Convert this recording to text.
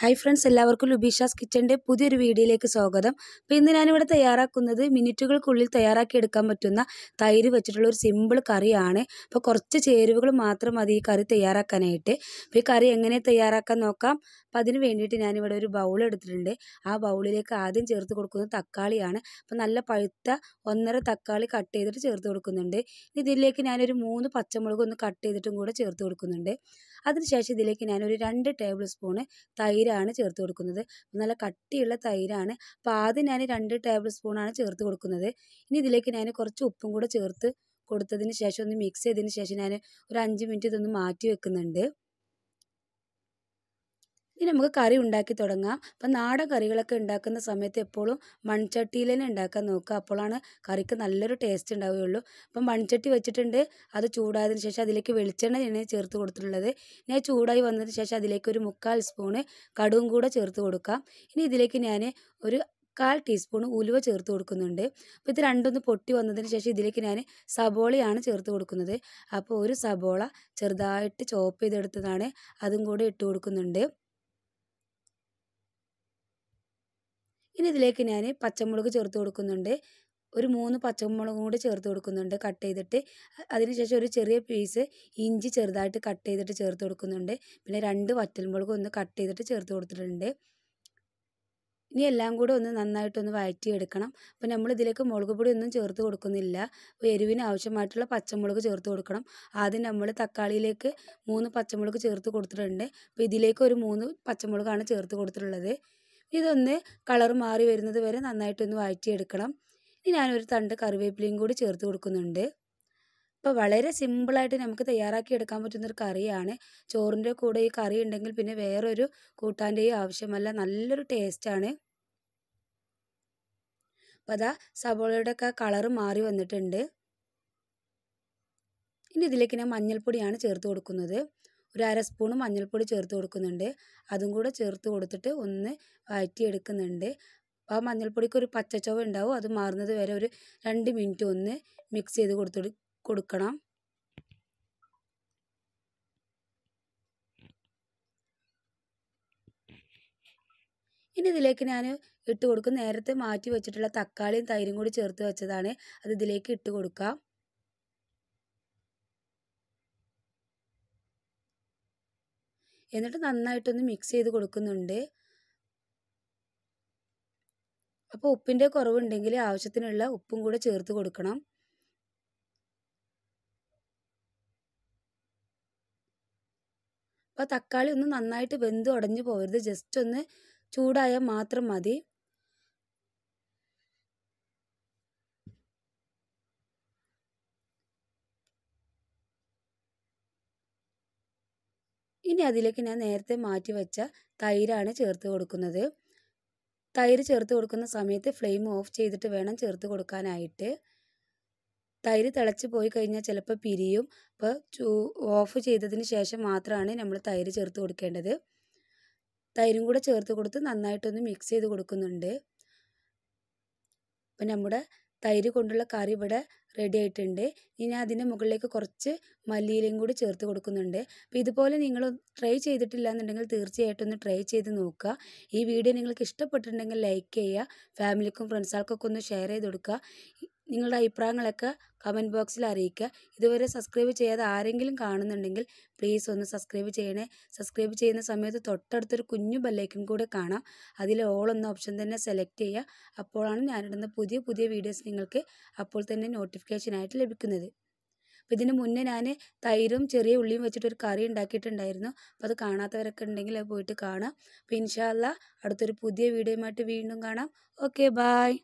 hi friends എല്ലാവർക്കും ലുബീഷാസ് കിച്ചൻ്റെ പുതിയൊരു വീഡിയോയിലേക്ക് സ്വാഗതം അപ്പോൾ ഇന്ന് ഞാനിവിടെ തയ്യാറാക്കുന്നത് മിനിറ്റുകൾക്കുള്ളിൽ തയ്യാറാക്കിയെടുക്കാൻ പറ്റുന്ന തൈര് വെച്ചിട്ടുള്ള ഒരു സിമ്പിൾ കറിയാണ് അപ്പോൾ കുറച്ച് ചേരുവകൾ മാത്രം മതി ഈ കറി തയ്യാറാക്കാനായിട്ട് അപ്പോൾ ഈ കറി എങ്ങനെ തയ്യാറാക്കാൻ നോക്കാം അപ്പോൾ അതിന് വേണ്ടിയിട്ട് ഞാനിവിടെ ഒരു ബൗൾ എടുത്തിട്ടുണ്ട് ആ ബൗളിലേക്ക് ആദ്യം ചേർത്ത് കൊടുക്കുന്നത് തക്കാളിയാണ് അപ്പോൾ നല്ല പഴുത്ത ഒന്നര തക്കാളി കട്ട് ചെയ്തിട്ട് ചേർത്ത് കൊടുക്കുന്നുണ്ട് ഇതിലേക്ക് ഞാനൊരു മൂന്ന് പച്ചമുളക് ഒന്ന് കട്ട് ചെയ്തിട്ടും കൂടെ ചേർത്ത് കൊടുക്കുന്നുണ്ട് അതിനുശേഷം ഇതിലേക്ക് ഞാനൊരു രണ്ട് ടേബിൾ സ്പൂണ് തൈര് തൈരാണ് ചേർത്ത് കൊടുക്കുന്നത് നല്ല കട്ടിയുള്ള തൈരാണ് അപ്പം ആദ്യം ഞാൻ രണ്ട് ടേബിൾ സ്പൂണാണ് ചേർത്ത് കൊടുക്കുന്നത് ഇനി ഇതിലേക്ക് ഞാൻ കുറച്ച് ഉപ്പും കൂടെ ചേർത്ത് കൊടുത്തതിന് ശേഷം ഒന്ന് മിക്സ് ചെയ്തതിന് ശേഷം ഞാൻ ഒരു അഞ്ച് മിനിറ്റ് ഇതൊന്ന് മാറ്റി വെക്കുന്നുണ്ട് ഇനി നമുക്ക് കറി ഉണ്ടാക്കി തുടങ്ങാം അപ്പം നാടൻ കറികളൊക്കെ ഉണ്ടാക്കുന്ന സമയത്ത് എപ്പോഴും മൺചട്ടിയിൽ തന്നെ ഉണ്ടാക്കാൻ നോക്കുക അപ്പോഴാണ് കറിക്ക് നല്ലൊരു ടേസ്റ്റ് ഉണ്ടാവുകയുള്ളൂ അപ്പം മൺചട്ടി വെച്ചിട്ടുണ്ട് അത് ചൂടായതിന് ശേഷം അതിലേക്ക് വെളിച്ചെണ്ണയാണ് ചേർത്ത് കൊടുത്തിട്ടുള്ളത് ഞാൻ ചൂടായി വന്നതിന് ശേഷം അതിലേക്ക് ഒരു മുക്കാൽ സ്പൂണ് കടുവും കൂടെ ചേർത്ത് കൊടുക്കാം ഇനി ഇതിലേക്ക് ഞാൻ ഒരു കാൽ ടീസ്പൂൺ ഉലുവ ചേർത്ത് കൊടുക്കുന്നുണ്ട് അപ്പോൾ ഇത് രണ്ടൊന്ന് പൊട്ടി വന്നതിന് ശേഷം ഇതിലേക്ക് ഞാൻ സബോളയാണ് ചേർത്ത് കൊടുക്കുന്നത് അപ്പോൾ ഒരു സബോള ചെറുതായിട്ട് ചോപ്പ് ചെയ്തെടുത്തതാണ് അതും കൂടെ ഇട്ട് കൊടുക്കുന്നുണ്ട് ഇനി ഇതിലേക്ക് ഞാൻ പച്ചമുളക് ചേർത്ത് കൊടുക്കുന്നുണ്ട് ഒരു മൂന്ന് പച്ചമുളകും കൂടി ചേർത്ത് കൊടുക്കുന്നുണ്ട് കട്ട് ചെയ്തിട്ട് അതിനുശേഷം ഒരു ചെറിയ പീസ് ഇഞ്ചി ചെറുതായിട്ട് കട്ട് ചെയ്തിട്ട് ചേർത്ത് കൊടുക്കുന്നുണ്ട് പിന്നെ രണ്ട് വറ്റൽമുളകും ഒന്ന് കട്ട് ചെയ്തിട്ട് ചേർത്ത് കൊടുത്തിട്ടുണ്ട് ഇനി എല്ലാം കൂടെ ഒന്ന് നന്നായിട്ടൊന്ന് വഴറ്റിയെടുക്കണം അപ്പോൾ നമ്മൾ ഇതിലേക്ക് മുളക് പൊടി ഒന്നും ചേർത്ത് കൊടുക്കുന്നില്ല അപ്പോൾ എരിവിന് ആവശ്യമായിട്ടുള്ള പച്ചമുളക് ചേർത്ത് കൊടുക്കണം ആദ്യം നമ്മൾ തക്കാളിയിലേക്ക് മൂന്ന് പച്ചമുളക് ചേർത്ത് കൊടുത്തിട്ടുണ്ട് അപ്പോൾ ഇതിലേക്ക് ഒരു മൂന്ന് പച്ചമുളകാണ് ചേർത്ത് കൊടുത്തിട്ടുള്ളത് ഇതൊന്ന് കളർ മാറി വരുന്നത് വരെ നന്നായിട്ടൊന്ന് വഴറ്റിയെടുക്കണം ഇനി ഞാനൊരു തണ്ട് കറിവേപ്പിലയും കൂടി ചേർത്ത് കൊടുക്കുന്നുണ്ട് അപ്പോൾ വളരെ സിമ്പിളായിട്ട് നമുക്ക് തയ്യാറാക്കി എടുക്കാൻ പറ്റുന്നൊരു കറിയാണ് ചോറിൻ്റെ കൂടെ ഈ കറി ഉണ്ടെങ്കിൽ പിന്നെ വേറൊരു കൂട്ടാൻ്റെയും ആവശ്യമല്ല നല്ലൊരു ടേസ്റ്റാണ് അപ്പോൾ അതാ സബോളയുടെ ഒക്കെ കളറ് മാറി വന്നിട്ടുണ്ട് ഇനി ഇതിലേക്ക് ഞാൻ മഞ്ഞൾപ്പൊടിയാണ് ചേർത്ത് കൊടുക്കുന്നത് ഒരു അര സ്പൂൺ മഞ്ഞൾപ്പൊടി ചേർത്ത് കൊടുക്കുന്നുണ്ട് അതും കൂടെ ചേർത്ത് കൊടുത്തിട്ട് ഒന്ന് വഴറ്റിയെടുക്കുന്നുണ്ട് ആ മഞ്ഞൾപ്പൊടിക്ക് ഒരു പച്ചച്ചവ് ഉണ്ടാവും അത് മാറുന്നത് വരെ ഒരു രണ്ട് മിനിറ്റ് ഒന്ന് മിക്സ് ചെയ്ത് കൊടുത്ത് കൊടുക്കണം ഇനി ഇതിലേക്ക് ഞാൻ ഇട്ട് കൊടുക്കും നേരത്തെ മാറ്റി വെച്ചിട്ടുള്ള തക്കാളിയും തൈരും കൂടി ചേർത്ത് വെച്ചതാണ് അത് ഇതിലേക്ക് ഇട്ട് കൊടുക്കാം എന്നിട്ട് നന്നായിട്ടൊന്ന് മിക്സ് ചെയ്ത് കൊടുക്കുന്നുണ്ട് അപ്പോൾ ഉപ്പിൻ്റെ കുറവുണ്ടെങ്കിൽ ആവശ്യത്തിനുള്ള ഉപ്പും കൂടെ ചേർത്ത് കൊടുക്കണം അപ്പോൾ തക്കാളി ഒന്ന് നന്നായിട്ട് വെന്ത് ഉടഞ്ഞു പോകരുത് ജസ്റ്റ് ഒന്ന് ചൂടായാൽ മാത്രം മതി ഇനി അതിലേക്ക് ഞാൻ നേരത്തെ മാറ്റി വെച്ച തൈരാണ് ചേർത്ത് കൊടുക്കുന്നത് തൈര് ചേർത്ത് കൊടുക്കുന്ന സമയത്ത് ഫ്ലെയിം ഓഫ് ചെയ്തിട്ട് വേണം ചേർത്ത് കൊടുക്കാനായിട്ട് തൈര് തിളച്ച് പോയി കഴിഞ്ഞാൽ ചിലപ്പോൾ പിരിയും അപ്പോൾ ചൂ ഓഫ് ചെയ്തതിന് ശേഷം മാത്രമാണ് നമ്മൾ തൈര് ചേർത്ത് കൊടുക്കേണ്ടത് തൈരും കൂടെ ചേർത്ത് കൊടുത്ത് നന്നായിട്ടൊന്ന് മിക്സ് ചെയ്ത് കൊടുക്കുന്നുണ്ട് അപ്പം നമ്മുടെ തൈര് കൊണ്ടുള്ള കറി ഇവിടെ റെഡി ആയിട്ടുണ്ട് ഇനി ഞാൻ അതിൻ്റെ മുകളിലേക്ക് കുറച്ച് മല്ലിയിലയും കൂടി ചേർത്ത് കൊടുക്കുന്നുണ്ട് അപ്പോൾ ഇതുപോലെ നിങ്ങൾ ട്രൈ ചെയ്തിട്ടില്ല എന്നുണ്ടെങ്കിൽ തീർച്ചയായിട്ടും ഒന്ന് ട്രൈ ചെയ്ത് നോക്കുക ഈ വീഡിയോ നിങ്ങൾക്ക് ഇഷ്ടപ്പെട്ടിട്ടുണ്ടെങ്കിൽ ലൈക്ക് ചെയ്യുക ഫാമിലിക്കും ഫ്രണ്ട്സുകൾക്കൊക്കെ ഒന്ന് ഷെയർ ചെയ്ത് കൊടുക്കുക നിങ്ങളുടെ അഭിപ്രായങ്ങളൊക്കെ കമൻറ്റ് ബോക്സിൽ അറിയിക്കുക ഇതുവരെ സബ്സ്ക്രൈബ് ചെയ്യാതെ ആരെങ്കിലും കാണുന്നുണ്ടെങ്കിൽ പ്ലീസ് ഒന്ന് സബ്സ്ക്രൈബ് ചെയ്യണേ സബ്സ്ക്രൈബ് ചെയ്യുന്ന സമയത്ത് തൊട്ടടുത്തൊരു കുഞ്ഞു ബല്ലേക്കും കൂടെ കാണാം അതിൽ ഓൾ എന്ന ഓപ്ഷൻ തന്നെ സെലക്ട് ചെയ്യുക അപ്പോഴാണ് ഞാനിടുന്ന പുതിയ പുതിയ വീഡിയോസ് നിങ്ങൾക്ക് അപ്പോൾ തന്നെ നോട്ടിഫിക്കേഷനായിട്ട് ലഭിക്കുന്നത് അപ്പോൾ ഇതിന് മുന്നേ ഞാൻ തൈരും ചെറിയ ഉള്ളിയും വെച്ചിട്ട് ഒരു കറി ഉണ്ടാക്കിയിട്ടുണ്ടായിരുന്നു അപ്പോൾ അത് കാണാത്തവരൊക്കെ ഉണ്ടെങ്കിൽ അത് പോയിട്ട് കാണാം അപ്പോൾ ഇൻഷാല്ല അടുത്തൊരു പുതിയ വീഡിയോയുമായിട്ട് വീണ്ടും കാണാം ഓക്കെ ബായ്